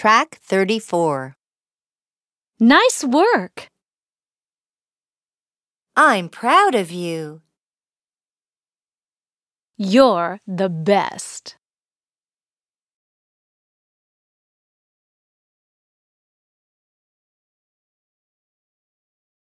Track 34. Nice work! I'm proud of you. You're the best.